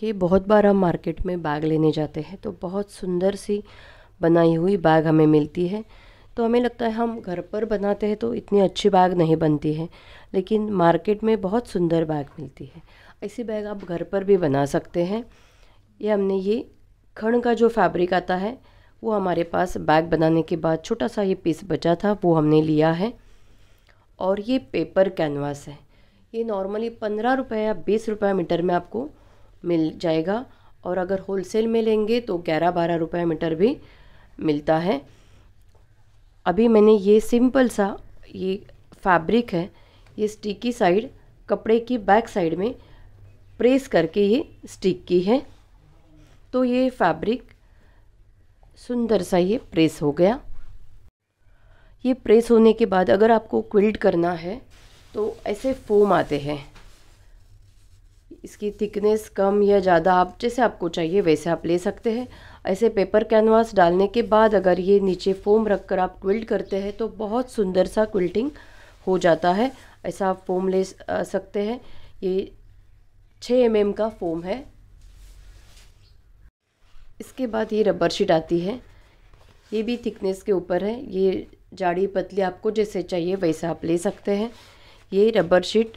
देखिए बहुत बार हम मार्केट में बैग लेने जाते हैं तो बहुत सुंदर सी बनाई हुई बैग हमें मिलती है तो हमें लगता है हम घर पर बनाते हैं तो इतनी अच्छी बैग नहीं बनती है लेकिन मार्केट में बहुत सुंदर बैग मिलती है ऐसी बैग आप घर पर भी बना सकते हैं ये हमने ये खण का जो फैब्रिक आता है वो हमारे पास बैग बनाने के बाद छोटा सा ये पीस बचा था वो हमने लिया है और ये पेपर कैनवास है ये नॉर्मली पंद्रह रुपये या बीस रुपये मीटर में आपको मिल जाएगा और अगर होलसेल में लेंगे तो ग्यारह बारह रुपये मीटर भी मिलता है अभी मैंने ये सिंपल सा ये फैब्रिक है ये स्टिकी साइड कपड़े की बैक साइड में प्रेस करके ये स्टिक की है तो ये फैब्रिक सुंदर सा ये प्रेस हो गया ये प्रेस होने के बाद अगर आपको क्विल्ट करना है तो ऐसे फोम आते हैं इसकी थिकनेस कम या ज़्यादा आप जैसे आपको चाहिए वैसे आप ले सकते हैं ऐसे पेपर कैनवास डालने के बाद अगर ये नीचे फोम रख कर आप क्विल्ट करते हैं तो बहुत सुंदर सा क्विल्टिंग हो जाता है ऐसा आप फोम ले सकते हैं ये छः एम mm का फोम है इसके बाद ये रबर शीट आती है ये भी थिकनेस के ऊपर है ये जाड़ी पतली आपको जैसे चाहिए वैसे आप ले सकते हैं ये रबर शीट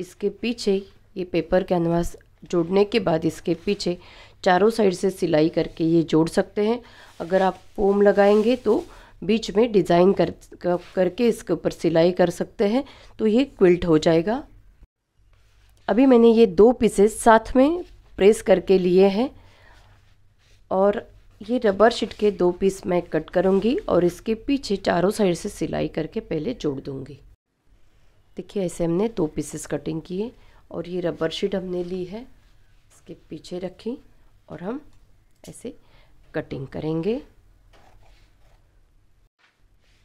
इसके पीछे ये पेपर कैनवास जोड़ने के बाद इसके पीछे चारों साइड से सिलाई करके ये जोड़ सकते हैं अगर आप पोम लगाएंगे तो बीच में डिज़ाइन कर करके इसके ऊपर सिलाई कर सकते हैं तो ये क्विल्ट हो जाएगा अभी मैंने ये दो पीसेस साथ में प्रेस करके लिए हैं और ये रबर शीट के दो पीस मैं कट करूँगी और इसके पीछे चारों साइड से सिलाई करके पहले जोड़ दूँगी देखिए ऐसे हमने दो पीसेस कटिंग किए और ये रबर शीट हमने ली है इसके पीछे रखी और हम ऐसे कटिंग करेंगे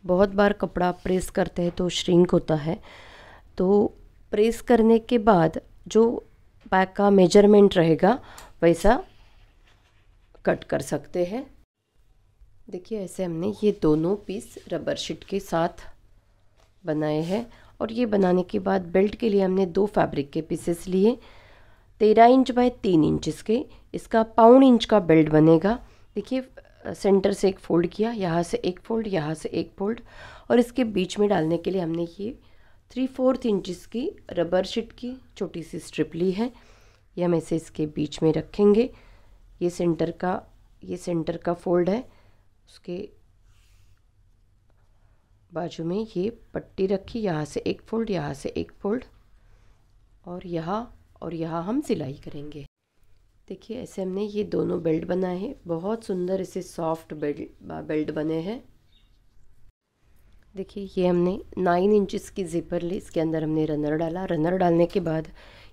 बहुत बार कपड़ा प्रेस करते हैं तो श्रिंक होता है तो प्रेस करने के बाद जो बैग का मेजरमेंट रहेगा वैसा कट कर सकते हैं देखिए ऐसे हमने ये दोनों पीस रबर शीट के साथ बनाए हैं और ये बनाने के बाद बेल्ट के लिए हमने दो फैब्रिक के पीसेस लिए तेरह इंच बाय तीन इंच इसके इसका पाउंड इंच का बेल्ट बनेगा देखिए सेंटर से एक फोल्ड किया यहाँ से एक फोल्ड यहाँ से एक फोल्ड और इसके बीच में डालने के लिए हमने ये थ्री फोर्थ इंचज़ की रबर शीट की छोटी सी स्ट्रिप ली है ये हम इसे इसके बीच में रखेंगे ये सेंटर का ये सेंटर का फोल्ड है उसके बाजू में ये पट्टी रखी यहाँ से एक फोल्ड यहाँ से एक फोल्ड और यहाँ और यहाँ हम सिलाई करेंगे देखिए ऐसे हमने ये दोनों बेल्ट बनाए हैं बहुत सुंदर ऐसे सॉफ्ट बेल्ट बेल्ट बने हैं देखिए ये हमने नाइन इंचेस की ज़िपर ली इसके अंदर हमने रनर डाला रनर डालने के बाद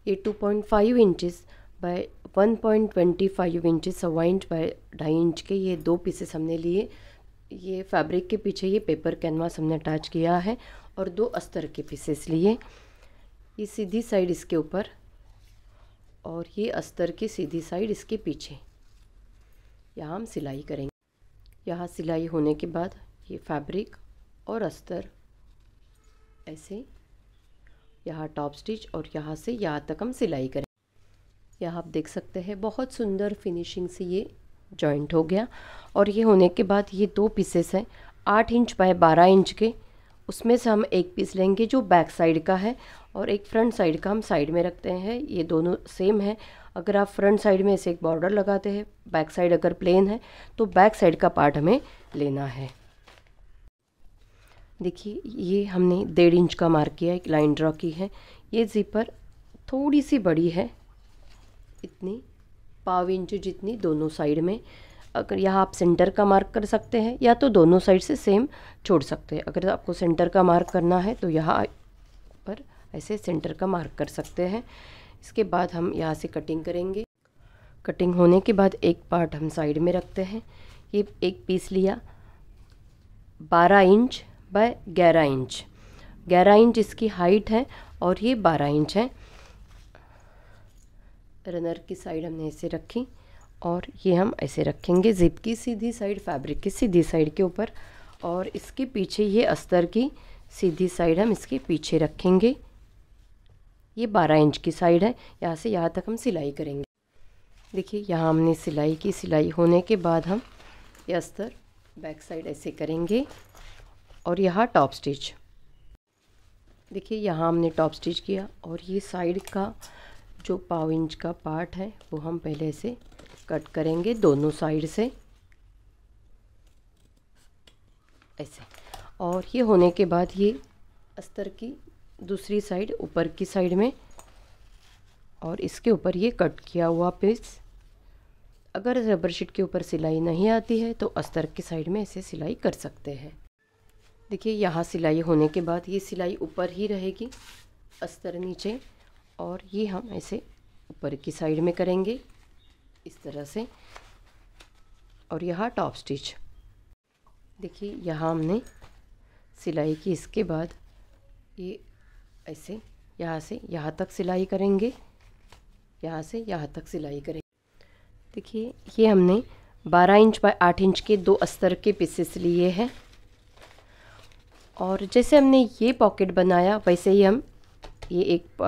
ये two point five inches by one point twenty five inches सवा इंच बाय ढाई इंच के ये दो पीसेस हमने लिए ये फैब्रिक के पीछे ये पेपर कैनवास हमने अटैच किया है और दो अस्तर के पीसेस लिए ये सीधी साइड इसके ऊपर और ये अस्तर की सीधी साइड इसके पीछे यहाँ हम सिलाई करेंगे यहाँ सिलाई होने के बाद ये फैब्रिक और अस्तर ऐसे यहाँ टॉप स्टिच और यहाँ से यहाँ तक हम सिलाई करें यहाँ आप देख सकते हैं बहुत सुंदर फिनिशिंग से ये जॉइंट हो गया और ये होने के बाद ये दो पीसेस हैं आठ इंच बाय बारह इंच के उसमें से हम एक पीस लेंगे जो बैक साइड का है और एक फ्रंट साइड का हम साइड में रखते हैं ये दोनों सेम है अगर आप फ्रंट साइड में इसे एक बॉर्डर लगाते हैं बैक साइड अगर प्लेन है तो बैक साइड का पार्ट हमें लेना है देखिए ये हमने डेढ़ इंच का मार्क किया एक लाइन ड्रॉ की है ये जीपर थोड़ी सी बड़ी है इतनी पाव इंच जितनी दोनों साइड में अगर यहाँ आप सेंटर का मार्क कर सकते हैं या तो दोनों साइड से सेम छोड़ सकते हैं अगर आपको सेंटर का मार्क करना है तो यहाँ पर ऐसे सेंटर का मार्क कर सकते हैं इसके बाद हम यहाँ से कटिंग करेंगे कटिंग होने के बाद एक पार्ट हम साइड में रखते हैं ये एक पीस लिया बारह इंच बाय ग्यारह इंच ग्यारह इंच इसकी हाइट है और ये बारह इंच है रनर की साइड हमने ऐसे रखी और ये हम ऐसे रखेंगे जिप की सीधी साइड फैब्रिक की सीधी साइड के ऊपर और इसके पीछे ये अस्तर की सीधी साइड हम इसके पीछे रखेंगे ये बारह इंच की साइड है यहाँ से यहाँ तक हम सिलाई करेंगे देखिए यहाँ हमने सिलाई की सिलाई होने के बाद हम ये अस्तर बैक साइड ऐसे करेंगे और यहाँ टॉप स्टिच देखिए यहाँ हमने टॉप स्टिच किया और ये साइड का जो पाव इंच का पार्ट है वो हम पहले से कट करेंगे दोनों साइड से ऐसे और ये होने के बाद ये अस्तर की दूसरी साइड ऊपर की साइड में और इसके ऊपर ये कट किया हुआ पीस अगर रबर शीट के ऊपर सिलाई नहीं आती है तो अस्तर की साइड में ऐसे सिलाई कर सकते हैं देखिए यहाँ सिलाई होने के बाद ये सिलाई ऊपर ही रहेगी अस्तर नीचे और ये हम ऐसे ऊपर की साइड में करेंगे इस तरह से और यहाँ टॉप स्टिच देखिए यहाँ हमने सिलाई की इसके बाद ये ऐसे यहाँ से यहाँ तक सिलाई करेंगे यहाँ से यहाँ तक सिलाई करेंगे देखिए ये हमने 12 इंच बाय 8 इंच के दो अस्तर के पीसेस लिए हैं और जैसे हमने ये पॉकेट बनाया वैसे ही हम ये एक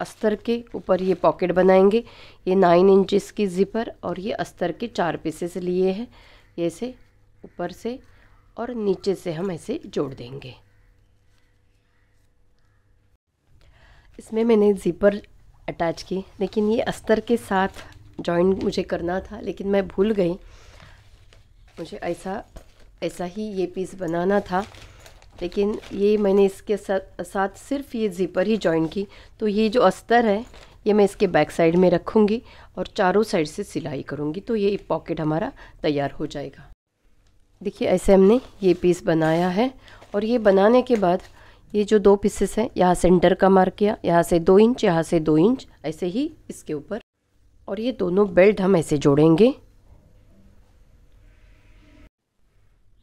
अस्तर के ऊपर ये पॉकेट बनाएंगे ये नाइन इंचज़ की ज़िपर और ये अस्तर के चार पीसेस लिए हैं ये ऐसे ऊपर से और नीचे से हम ऐसे जोड़ देंगे इसमें मैंने ज़िपर अटैच की लेकिन ये अस्तर के साथ जॉइन मुझे करना था लेकिन मैं भूल गई मुझे ऐसा ऐसा ही ये पीस बनाना था लेकिन ये मैंने इसके साथ साथ सिर्फ ये ज़िपर ही जॉइन की तो ये जो अस्तर है ये मैं इसके बैक साइड में रखूँगी और चारों साइड से सिलाई करूँगी तो ये पॉकेट हमारा तैयार हो जाएगा देखिए ऐसे हमने ये पीस बनाया है और ये बनाने के बाद ये जो दो पीसेस हैं यहाँ सेंटर का मार्क किया यहाँ से दो इंच यहाँ से दो इंच ऐसे ही इसके ऊपर और ये दोनों बेल्ट हम ऐसे जोड़ेंगे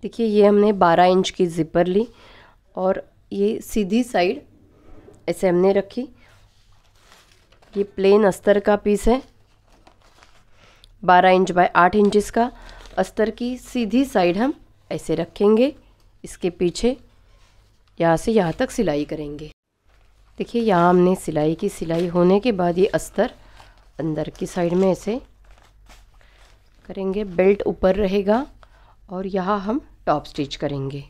देखिए ये हमने 12 इंच की ज़िपर ली और ये सीधी साइड ऐसे हमने रखी ये प्लेन अस्तर का पीस है 12 इंच बाय 8 इंचेस का अस्तर की सीधी साइड हम ऐसे रखेंगे इसके पीछे यहाँ से यहाँ तक सिलाई करेंगे देखिए यहाँ हमने सिलाई की सिलाई होने के बाद ये अस्तर अंदर की साइड में ऐसे करेंगे बेल्ट ऊपर रहेगा और यहाँ हम टॉप स्टिच करेंगे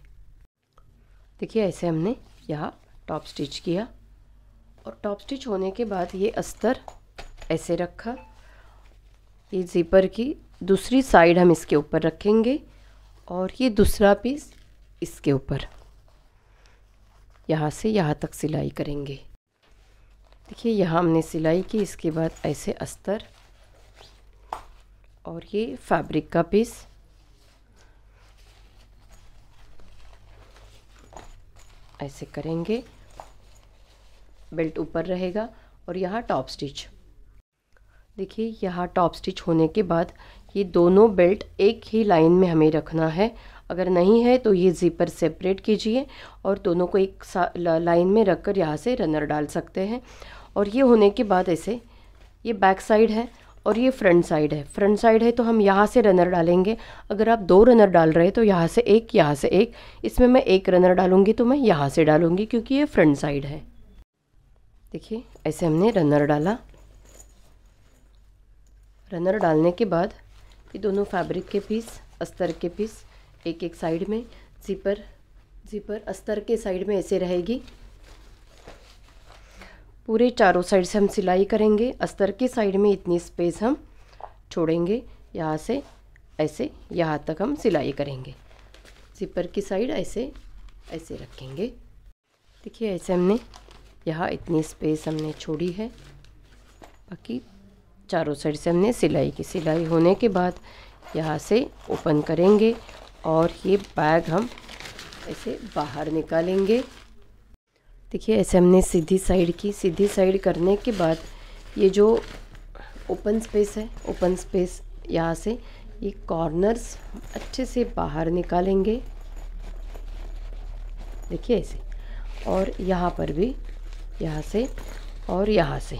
देखिए ऐसे हमने यहाँ टॉप स्टिच किया और टॉप स्टिच होने के बाद ये अस्तर ऐसे रखा ये जीपर की दूसरी साइड हम इसके ऊपर रखेंगे और ये दूसरा पीस इसके ऊपर यहाँ से यहाँ तक सिलाई करेंगे देखिए यहाँ हमने सिलाई की इसके बाद ऐसे अस्तर और ये फैब्रिक का पीस ऐसे करेंगे बेल्ट ऊपर रहेगा और यहाँ टॉप स्टिच देखिए यहाँ टॉप स्टिच होने के बाद ये दोनों बेल्ट एक ही लाइन में हमें रखना है अगर नहीं है तो ये ज़िपर सेपरेट कीजिए और दोनों को एक लाइन में रख कर यहाँ से रनर डाल सकते हैं और ये होने के बाद ऐसे ये बैक साइड है और ये फ्रंट साइड है फ्रंट साइड है तो हम यहाँ से रनर डालेंगे अगर आप दो रनर डाल रहे हैं तो यहाँ से एक यहाँ से एक इसमें मैं एक रनर डालूँगी तो मैं यहाँ से डालूँगी क्योंकि ये फ्रंट साइड है देखिए ऐसे हमने रनर डाला रनर डालने के बाद ये दोनों फैब्रिक के पीस अस्तर के पीस एक एक साइड में जीपर जीपर अस्तर के साइड में ऐसे रहेगी पूरे चारों साइड से हम सिलाई करेंगे अस्तर की साइड में इतनी स्पेस हम छोड़ेंगे यहाँ से ऐसे यहाँ तक हम सिलाई करेंगे सिपर की साइड ऐसे ऐसे रखेंगे देखिए ऐसे हमने यहाँ इतनी स्पेस हमने छोड़ी है बाकी चारों साइड से हमने सिलाई की सिलाई होने के बाद यहाँ से ओपन करेंगे और ये बैग हम ऐसे बाहर निकालेंगे देखिए ऐसे हमने सीधी साइड की सीधी साइड करने के बाद ये जो ओपन स्पेस है ओपन स्पेस यहाँ से ये कॉर्नर्स अच्छे से बाहर निकालेंगे देखिए ऐसे और यहाँ पर भी यहाँ से और यहाँ से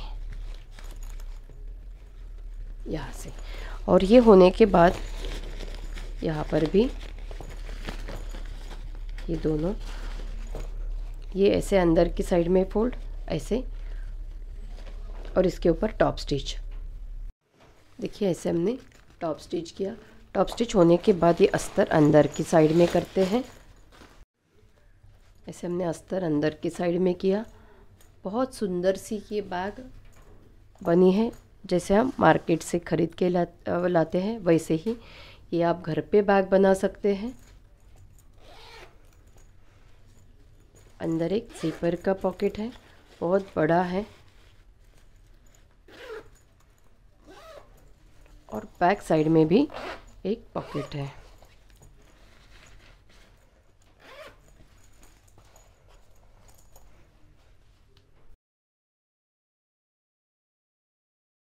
यहाँ से और ये होने के बाद यहाँ पर भी ये दोनों ये ऐसे अंदर की साइड में फोल्ड ऐसे और इसके ऊपर टॉप स्टिच देखिए ऐसे हमने टॉप स्टिच किया टॉप स्टिच होने के बाद ये अस्तर अंदर की साइड में करते हैं ऐसे हमने अस्तर अंदर की साइड में किया बहुत सुंदर सी ये बैग बनी है जैसे हम मार्केट से ख़रीद के ला, लाते हैं वैसे ही ये आप घर पे बैग बना सकते हैं अंदर एक सीपर का पॉकेट है बहुत बड़ा है और बैक साइड में भी एक पॉकेट है